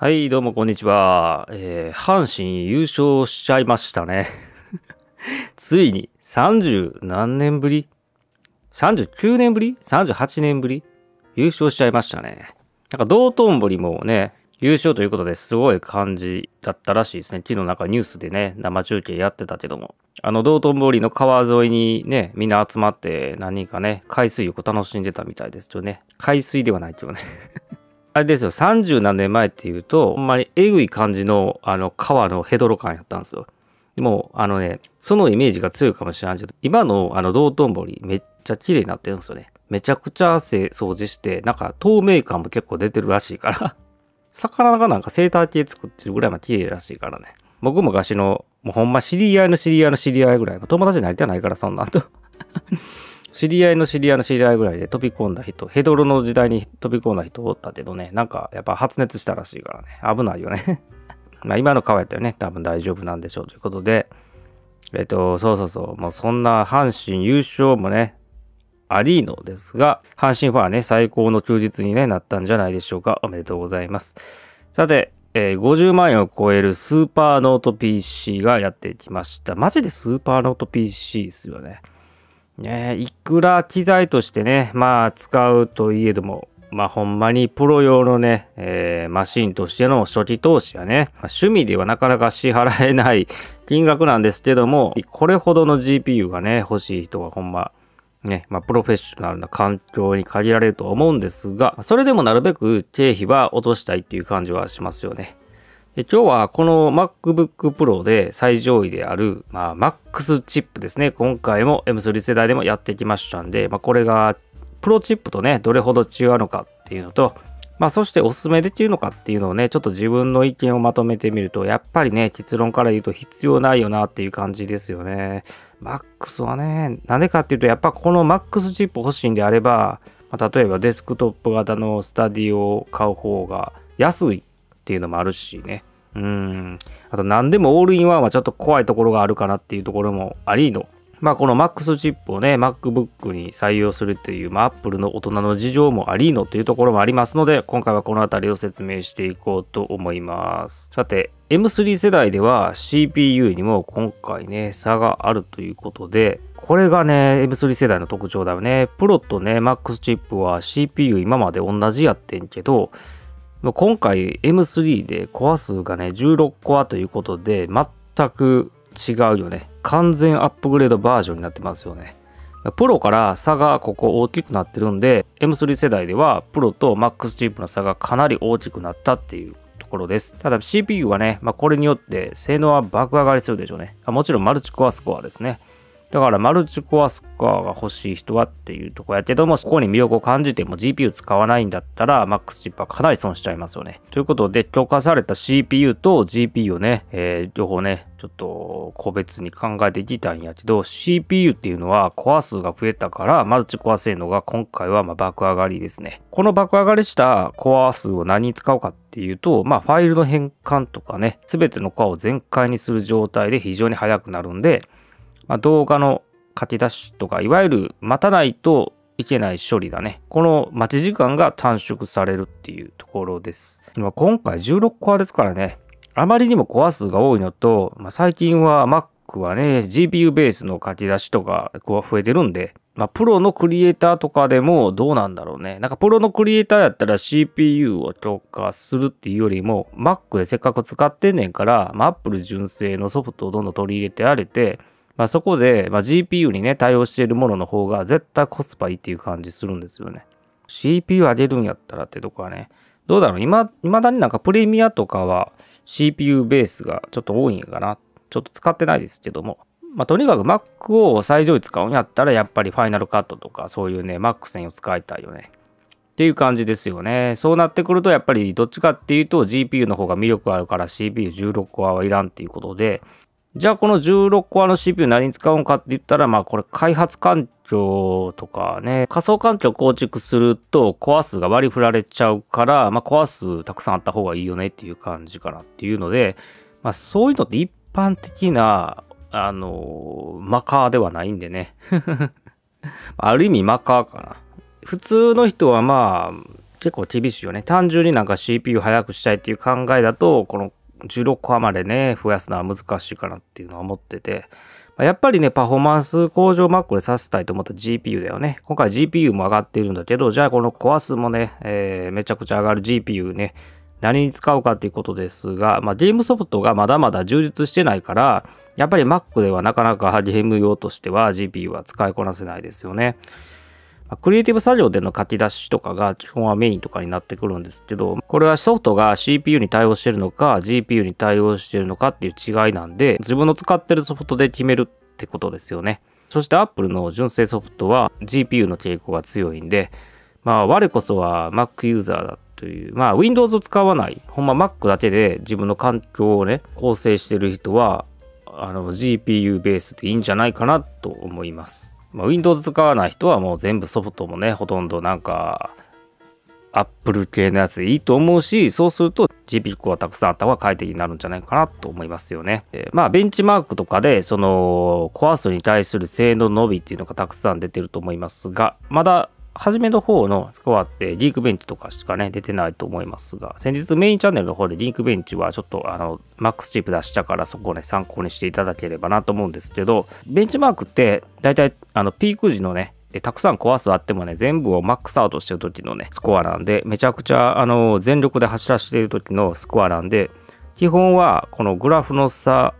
はい、どうもこんにちは。えー、阪神優勝しちゃいましたね。ついに30何年ぶり ?39 年ぶり ?38 年ぶり優勝しちゃいましたね。なんか道頓堀もね、優勝ということですごい感じだったらしいですね。昨日なんかニュースでね、生中継やってたけども。あの道頓堀の川沿いにね、みんな集まって何人かね、海水浴を楽しんでたみたいですよね。海水ではないけどね。あれですよ、30何年前っていうと、ほんまにえぐい感じの、あの、川のヘドロ感やったんですよ。もう、あのね、そのイメージが強いかもしれないけど、今のあの道頓堀めっちゃ綺麗になってるんですよね。めちゃくちゃ汗掃除して、なんか透明感も結構出てるらしいから 魚がなんか生態系作ってるぐらいま綺麗らしいからね。僕も昔の、もうほんま知り合いの知り合いの知り合いぐらい、友達になりたないからそんなんと 知り合いの知り合いの知り合いぐらいで飛び込んだ人、ヘドロの時代に飛び込んだ人おったけどね、なんかやっぱ発熱したらしいからね、危ないよね ま今の川やったらね、多分大丈夫なんでしょうということで、えっと、そうそうそう、もうそんな阪神優勝もね、アリーですが、阪神ファンはね、最高の休日に、ね、なったんじゃないでしょうか。おめでとうございます。さて、えー、50万円を超えるスーパーノート PC がやってきました。マジでスーパーノート PC ですよね。ね、いくら機材としてね、まあ使うといえども、まあほんまにプロ用のね、えー、マシンとしての初期投資はね、まあ、趣味ではなかなか支払えない金額なんですけども、これほどの GPU がね、欲しい人はほんま、ね、まあ、プロフェッショナルな環境に限られると思うんですが、それでもなるべく経費は落としたいっていう感じはしますよね。今日はこの MacBook Pro で最上位である、まあ、MAX チップですね。今回も M3 世代でもやってきましたんで、まあ、これがプロチップとね、どれほど違うのかっていうのと、まあ、そしておすすめできるのかっていうのをね、ちょっと自分の意見をまとめてみると、やっぱりね、結論から言うと必要ないよなっていう感じですよね。MAX はね、なんでかっていうと、やっぱこの MAX チップ欲しいんであれば、まあ、例えばデスクトップ型のスタディを買う方が安いっていうのもあるしね。うん。あと何でもオールインワンはちょっと怖いところがあるかなっていうところもありの。まあこの MAX チップをね、MacBook に採用するという、まあ Apple の大人の事情もありのというところもありますので、今回はこの辺りを説明していこうと思います。さて、M3 世代では CPU にも今回ね、差があるということで、これがね、M3 世代の特徴だよね。プロとね、MAX チップは CPU 今まで同じやってんけど、ま今回 M3 でコア数がね16コアということで全く違うよね完全アップグレードバージョンになってますよねプロから差がここ大きくなってるんで M3 世代ではプロと MAX チープの差がかなり大きくなったっていうところですただ CPU はね、まあ、これによって性能は爆上がりするでしょうねもちろんマルチコアスコアですねだからマルチコアスコアが欲しい人はっていうとこやけども、そこに魅力を感じても GPU 使わないんだったら、MAX チップはかなり損しちゃいますよね。ということで、許可された CPU と GPU をね、えー、両方ね、ちょっと個別に考えていきたいんやけど、CPU っていうのはコア数が増えたから、マルチコア性能が今回はま爆上がりですね。この爆上がりしたコア数を何に使うかっていうと、まあ、ファイルの変換とかね、すべてのコアを全開にする状態で非常に速くなるんで、まあ、動画の書き出しとか、いわゆる待たないといけない処理だね。この待ち時間が短縮されるっていうところです。今回16コアですからね、あまりにもコア数が多いのと、まあ、最近は Mac はね、GPU ベースの書き出しとかが増えてるんで、まあ、プロのクリエイターとかでもどうなんだろうね。なんかプロのクリエイターやったら CPU を強化するっていうよりも Mac でせっかく使ってんねんから、まあ、Apple 純正のソフトをどんどん取り入れてあれて、まあ、そこで、まあ、GPU にね、対応しているものの方が絶対コスパいいっていう感じするんですよね。CPU 上げるんやったらってとこはね、どうだろう今、未だになんかプレミアとかは CPU ベースがちょっと多いんかな。ちょっと使ってないですけども。まあ、とにかく Mac を最上位使うんやったら、やっぱり Final Cut とかそういうね、Mac 線を使いたいよね。っていう感じですよね。そうなってくると、やっぱりどっちかっていうと GPU の方が魅力あるから CPU16 コアはいらんっていうことで、じゃあこの16コアの CPU 何に使うんかって言ったら、まあこれ開発環境とかね、仮想環境構築するとコア数が割り振られちゃうから、まあコア数たくさんあった方がいいよねっていう感じかなっていうので、まあそういうのって一般的な、あの、マカーではないんでね。ある意味マカーかな。普通の人はまあ、結構厳しいよね。単純になんか CPU 早くしたいっていう考えだと、この16個までね、増やすのは難しいかなっていうのは思ってて、やっぱりね、パフォーマンス向上マックでさせたいと思った GPU だよね。今回 GPU も上がっているんだけど、じゃあこのコア数もね、えー、めちゃくちゃ上がる GPU ね、何に使うかっていうことですが、まあ、ゲームソフトがまだまだ充実してないから、やっぱり Mac ではなかなかゲーム用としては GPU は使いこなせないですよね。クリエイティブ作業での書き出しとかが基本はメインとかになってくるんですけど、これはソフトが CPU に対応してるのか GPU に対応してるのかっていう違いなんで、自分の使ってるソフトで決めるってことですよね。そして Apple の純正ソフトは GPU の傾向が強いんで、まあ我こそは Mac ユーザーだという、まあ Windows を使わない、ほんま Mac だけで自分の環境をね、構成してる人は、あの GPU ベースでいいんじゃないかなと思います。まあ、Windows 使わない人はもう全部ソフトもね、ほとんどなんか、Apple 系のやつでいいと思うし、そうすると GPIC はたくさんあった方が快適になるんじゃないかなと思いますよね。えー、まあ、ベンチマークとかで、その、コア数に対する性能の伸びっていうのがたくさん出てると思いますが、まだ初めの方のスコアってィークベンチとかしかね、出てないと思いますが、先日メインチャンネルの方でィークベンチはちょっとあの、マックスチープ出したからそこをね、参考にしていただければなと思うんですけど、ベンチマークって大体あの、ピーク時のね、たくさん壊すあってもね、全部をマックスアウトしてる時のね、スコアなんで、めちゃくちゃあの、全力で走らせてる時のスコアなんで、基本はこのグラフの差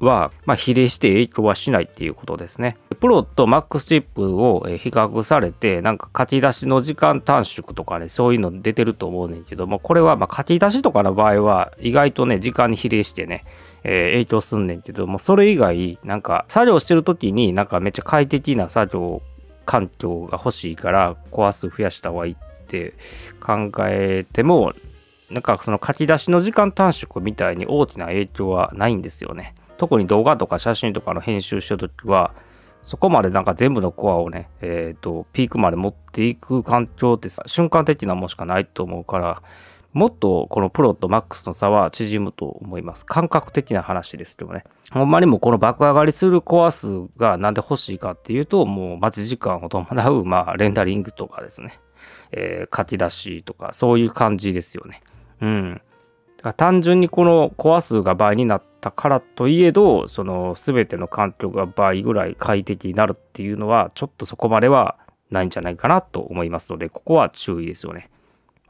は、まあ、比例して影響はしないっていうことですね。プロとマックスチップを比較されて、なんか書き出しの時間短縮とかね、そういうの出てると思うねんけど、も、これはま書き出しとかの場合は、意外とね、時間に比例してね、えー、影響すんねんけど、もそれ以外、なんか作業してる時になんかめっちゃ快適な作業環境が欲しいから、壊す増やした方がいいって考えても、なんかその書き出しの時間短縮みたいに大きな影響はないんですよね。特に動画とか写真とかの編集した時は、そこまでなんか全部のコアをね、えっ、ー、と、ピークまで持っていく環境って瞬間的なものしかないと思うから、もっとこのプロとマックスの差は縮むと思います。感覚的な話ですけどね。ほんまにもうこの爆上がりするコア数がなんで欲しいかっていうと、もう待ち時間を伴う、まあ、レンダリングとかですね、えー、書き出しとか、そういう感じですよね。うん。だから単純にこのコア数が倍になっったからといえどその全ての環境が倍ぐらい快適になるっていうのはちょっとそこまではないんじゃないかなと思いますのでここは注意ですよね。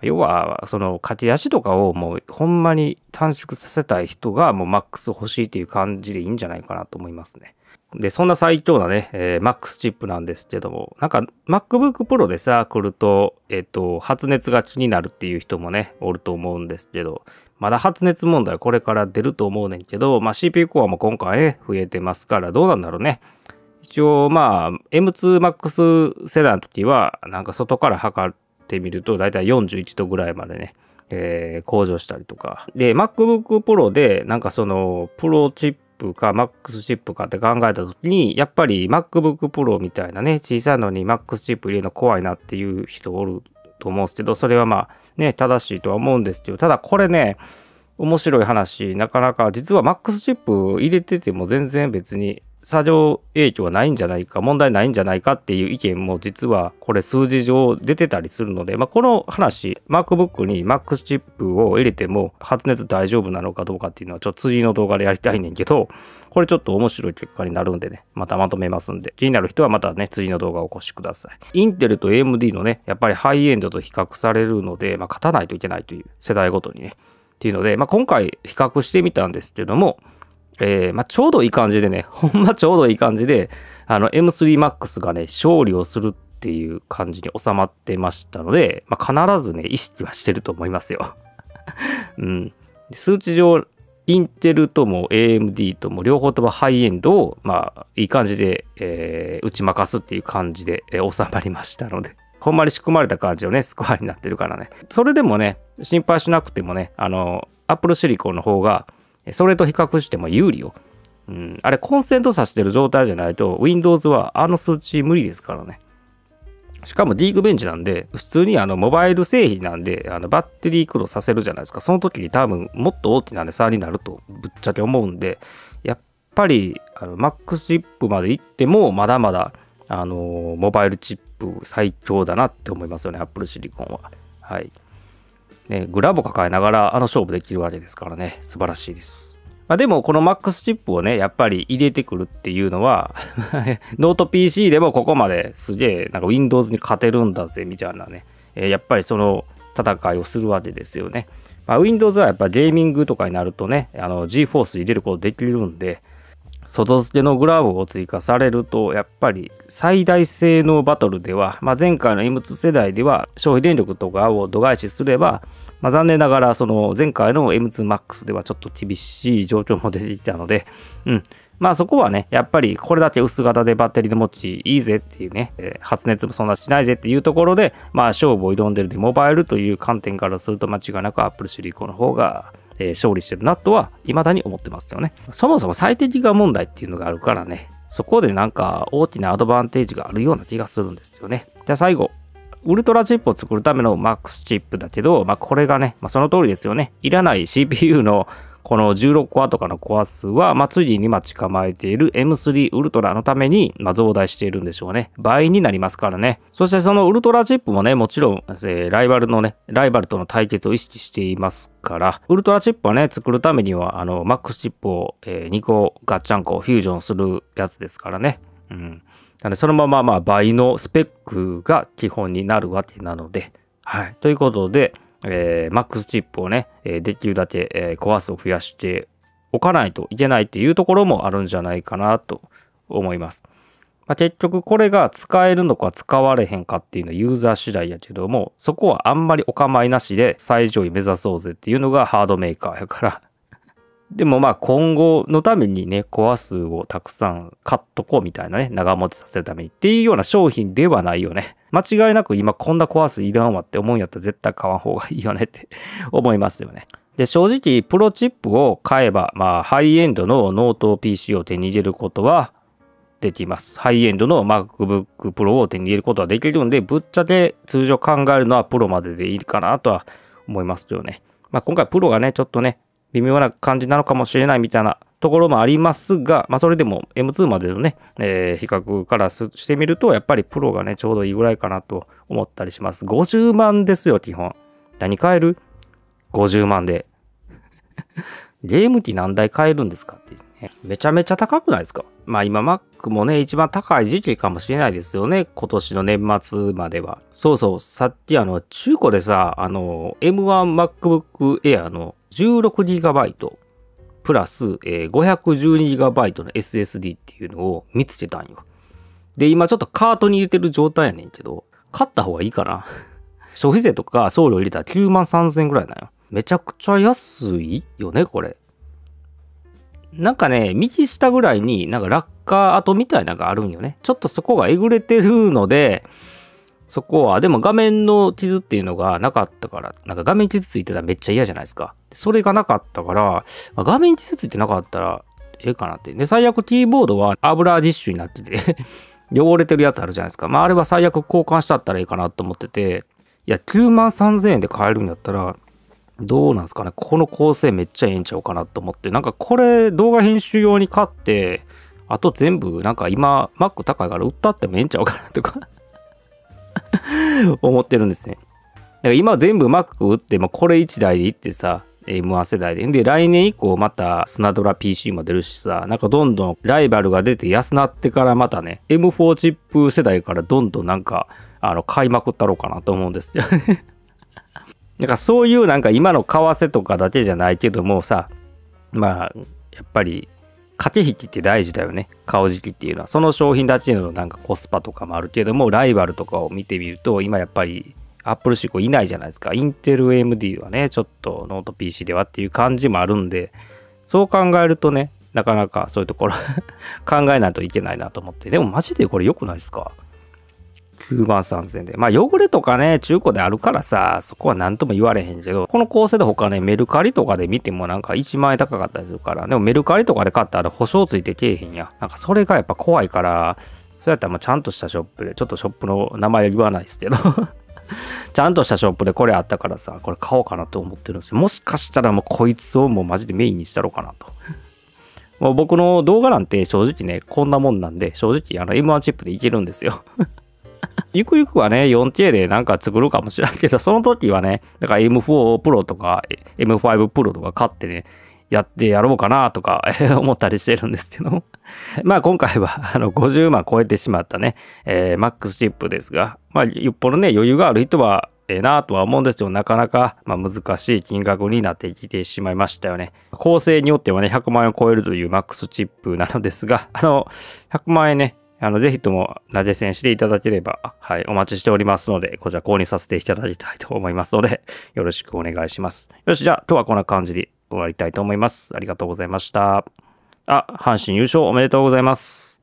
要はその駆け足とかをもうほんまに短縮させたい人がもうマックス欲しいっていう感じでいいんじゃないかなと思いますね。で、そんな最強なね、えー、MAX チップなんですけども、なんか MacBook Pro でさ、来ると、えっ、ー、と、発熱が気になるっていう人もね、おると思うんですけど、まだ発熱問題これから出ると思うねんけど、まあ、CPU コアも今回、増えてますからどうなんだろうね。一応まあ M2MAX 世代の時はなんか外から測ってみるとだいたい41度ぐらいまでね、えー、向上したりとか。で MacBook Pro でなんかそのプロチップップか MAX チップかって考えた時にやっぱり MacBook Pro みたいなね小さいのに MAX チップ入れるの怖いなっていう人おると思うんですけど、それはまあね、正しいとは思うんですけど、ただこれね、面白い話、なかなか実はマックスチップ入れてても全然別に作業影響はないんじゃないか、問題ないんじゃないかっていう意見も実はこれ数字上出てたりするので、まあ、この話、MacBook に Mac チップを入れても発熱大丈夫なのかどうかっていうのはちょっと次の動画でやりたいねんけど、これちょっと面白い結果になるんでね、またまとめますんで、気になる人はまたね、次の動画をお越しください。インテルと AMD のね、やっぱりハイエンドと比較されるので、まあ、勝たないといけないという世代ごとにね、っていうので、まあ、今回比較してみたんですけども、えー、まあ、ちょうどいい感じでね、ほんまちょうどいい感じで、あの M3MAX がね、勝利をするっていう感じに収まってましたので、まあ、必ずね、意識はしてると思いますよ。うん。数値上、インテルとも AMD とも両方ともハイエンドを、まあ、いい感じで、えー、打ち負かすっていう感じで、えー、収まりましたので。ほんまに仕組まれた感じのね、スコアになってるからね。それでもね、心配しなくてもね、あの、Apple シリコンの方が、それと比較しても有利よ。うん、あれ、コンセントさしてる状態じゃないと、Windows はあの数値無理ですからね。しかも d e e k b e n c h なんで、普通にあのモバイル製品なんで、あのバッテリー苦労させるじゃないですか。その時に多分、もっと大きな値差になると、ぶっちゃけ思うんで、やっぱり、あのマックスチップまで行っても、まだまだ、あのモバイルチップ最強だなって思いますよね、Apple シリコンは。はい。ね、グラボ抱えながらあの勝負できるわけですからね、素晴らしいです。まあ、でも、このマックスチップをね、やっぱり入れてくるっていうのは ノート PC でもここまですげえ、なんか Windows に勝てるんだぜ、みたいなね、えー、やっぱりその戦いをするわけですよね。まあ、Windows はやっぱゲーミングとかになるとね、あの GForce 入れることできるんで、外付けのグラブを追加されると、やっぱり最大性能バトルでは、まあ、前回の M2 世代では消費電力とかを度外視すれば、まあ、残念ながらその前回の M2MAX ではちょっと厳しい状況も出てきたので、うん。まあそこはね、やっぱりこれだけ薄型でバッテリーで持ちいいぜっていうね、えー、発熱もそんなしないぜっていうところで、まあ勝負を挑んでるで、モバイルという観点からすると間違いなく Apple シリコンの方がえー、勝利してるなとは、未だに思ってますよね。そもそも最適化問題っていうのがあるからね、そこでなんか大きなアドバンテージがあるような気がするんですよね。じゃあ最後、ウルトラチップを作るためのマックスチップだけど、まあ、これがね、まあ、その通りですよね。いらない CPU のこの16コアとかのコア数は、まあ、ついに今近まえている M3 ウルトラのために、まあ、増大しているんでしょうね。倍になりますからね。そしてそのウルトラチップもね、もちろん、えー、ライバルのね、ライバルとの対決を意識していますから、ウルトラチップはね、作るためには、あの、マックスチップを、えー、2個ガッチャンコフュージョンするやつですからね。うん。なので、そのまままあ倍のスペックが基本になるわけなので、はい。ということで、えー、マックスチップをね、えできるだけ、え壊すを増やしておかないといけないっていうところもあるんじゃないかなと思います。まあ、結局これが使えるのか使われへんかっていうのはユーザー次第やけども、そこはあんまりお構いなしで最上位目指そうぜっていうのがハードメーカーやから でもまあ今後のためにね、コア数をたくさん買っとこうみたいなね、長持ちさせるためにっていうような商品ではないよね間違いなく今こんな壊すいらんわって思うんやったら絶対買わん方がいいよねって 思いますよね。で、正直、プロチップを買えば、まあ、ハイエンドのノート PC を手に入れることはできます。ハイエンドの MacBook Pro を手に入れることはできるんで、ぶっちゃけ通常考えるのはプロまででいいかなとは思いますよね。まあ、今回プロがね、ちょっとね、微妙な感じなのかもしれないみたいなところもありますが、まあ、それでも M2 までのね、えー、比較からしてみると、やっぱりプロがね、ちょうどいいぐらいかなと思ったりします。50万ですよ、基本。何買える ?50 万で。ゲーム機何台買えるんですかって、ね、めちゃめちゃ高くないですかまあ今 Mac もね、一番高い時期かもしれないですよね。今年の年末までは。そうそう、さっきあの、中古でさ、あの、M1MacBook Air の 16GB プラス、えー、512GB の SSD っていうのを見つけたんよ。で、今ちょっとカートに入れてる状態やねんけど、買った方がいいかな。消費税とか送料入れたら9万3000円ぐらいなんよ。めちゃくちゃ安いよね、これ。なんかね、右下ぐらいになんか落下跡みたいなのがあるんよね。ちょっとそこがえぐれてるので、そこは、でも画面の地図っていうのがなかったから、なんか画面地図ついてたらめっちゃ嫌じゃないですか。それがなかったから、まあ、画面地図ついてなかったらええかなって。で、最悪キーボードは油実習になってて 汚れてるやつあるじゃないですか。まあ、あれは最悪交換しちゃったらいいかなと思ってて、いや、9万3000円で買えるんだったら、どうなんですかね。この構成めっちゃええんちゃうかなと思って、なんかこれ動画編集用に買って、あと全部なんか今 Mac 高いから売ったってもええんちゃうかなとか 思ってるんですね。だから今全部 Mac 打って、まあ、これ1台でいってさ、M1 世代で。で、来年以降またスナドラ PC も出るしさ、なんかどんどんライバルが出て安なってからまたね、M4 チップ世代からどんどんなんか、あの、買いまくったろうかなと思うんですよ なんかそういうなんか今の為替とかだけじゃないけどもさ、まあ、やっぱり駆け引きって大事だよね。顔時期っていうのは。その商品立ちのなんかコスパとかもあるけども、ライバルとかを見てみると、今やっぱりアップル e 構いないじゃないですか。インテル AMD はね、ちょっとノート PC ではっていう感じもあるんで、そう考えるとね、なかなかそういうところ 考えないといけないなと思って。でもマジでこれ良くないですか9万3000で。まあ汚れとかね、中古であるからさ、そこは何とも言われへんけど、この構成で他ね、メルカリとかで見てもなんか1万円高かったりするから、でもメルカリとかで買ったら保証ついてけえへんや。なんかそれがやっぱ怖いから、そうやったらまあちゃんとしたショップで、ちょっとショップの名前は言わないですけど ちゃんとしたショップでこれあったからさ、これ買おうかなと思ってるんですよ。もしかしたらもうこいつをもうマジでメインにしたろうかなと。もう僕の動画なんて正直ね、こんなもんなんで、正直あの M1 チップでいけるんですよ ゆくゆくはね、4K でなんか作るかもしれんけど、その時はね、だから M4 Pro とか M5 Pro とか買ってね、やってやろうかなとか 思ったりしてるんですけど まあ今回はあの50万超えてしまったね、えー、MAX チップですが、まあよっぽどね、余裕がある人はええなとは思うんですけど、なかなか、まあ、難しい金額になってきてしまいましたよね。構成によってはね、100万円を超えるという MAX チップなのですが、あの、100万円ね、あの、ぜひとも投げ銭していただければ、はい、お待ちしておりますので、こちら購入させていただきたいと思いますので、よろしくお願いします。よし、じゃあ、今日はこんな感じで終わりたいと思います。ありがとうございました。あ、阪神優勝おめでとうございます。